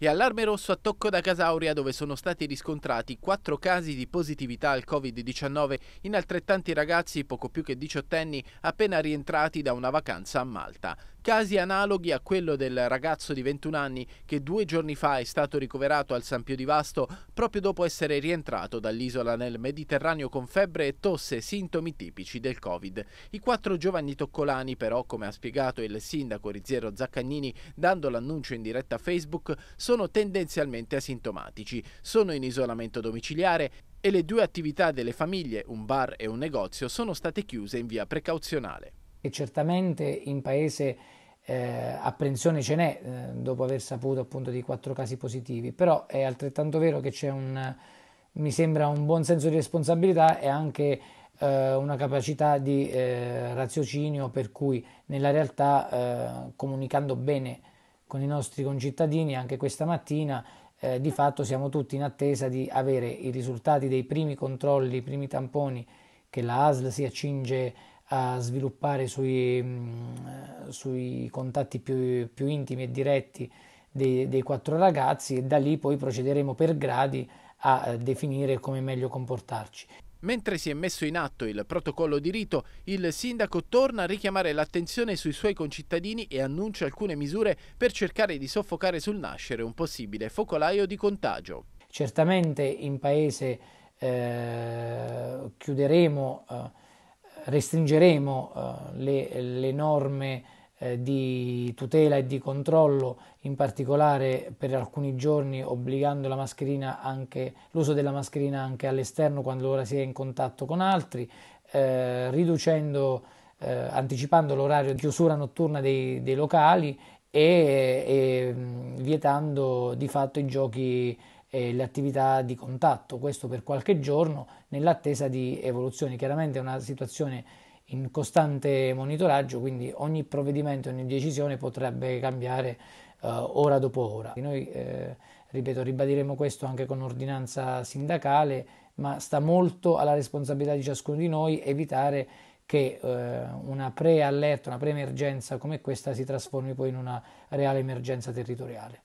E allarme rosso a Tocco da Casauria dove sono stati riscontrati quattro casi di positività al Covid-19 in altrettanti ragazzi poco più che diciottenni appena rientrati da una vacanza a Malta. Casi analoghi a quello del ragazzo di 21 anni che due giorni fa è stato ricoverato al San Pio di Vasto proprio dopo essere rientrato dall'isola nel Mediterraneo con febbre e tosse, sintomi tipici del Covid. I quattro giovani toccolani però, come ha spiegato il sindaco Rizziero Zaccagnini dando l'annuncio in diretta Facebook, sono tendenzialmente asintomatici, sono in isolamento domiciliare e le due attività delle famiglie, un bar e un negozio, sono state chiuse in via precauzionale e certamente in paese eh, apprensione ce n'è eh, dopo aver saputo appunto di quattro casi positivi, però è altrettanto vero che c'è un, mi sembra un buon senso di responsabilità e anche eh, una capacità di eh, raziocinio per cui nella realtà eh, comunicando bene con i nostri concittadini anche questa mattina eh, di fatto siamo tutti in attesa di avere i risultati dei primi controlli, i primi tamponi che la ASL si accinge a a sviluppare sui, mm, sui contatti più, più, intimi e diretti dei, dei, quattro ragazzi e da lì poi procederemo per gradi a eh, definire come meglio comportarci. Mentre si è messo in atto il protocollo di rito, il sindaco torna a richiamare l'attenzione sui suoi concittadini e annuncia alcune misure per cercare di soffocare sul nascere un possibile focolaio di contagio. Certamente in paese eh, chiuderemo eh, restringeremo eh, le, le, norme eh, di tutela e di controllo, in particolare per alcuni giorni obbligando anche, l'uso della mascherina anche all'esterno quando l'ora si è in contatto con altri, eh, riducendo, eh, anticipando l'orario di chiusura notturna dei, dei locali e, e mm, vietando di fatto i giochi eh, le attività di contatto, questo per qualche giorno nell'attesa di evoluzioni. Chiaramente è una situazione in costante monitoraggio, quindi ogni provvedimento, ogni decisione potrebbe cambiare eh, ora dopo ora. Noi, eh, ripeto, ribadiremo questo anche con ordinanza sindacale, ma sta molto alla responsabilità di ciascuno di noi evitare che eh, una pre-allerta, una pre-emergenza come questa si trasformi poi in una reale emergenza territoriale.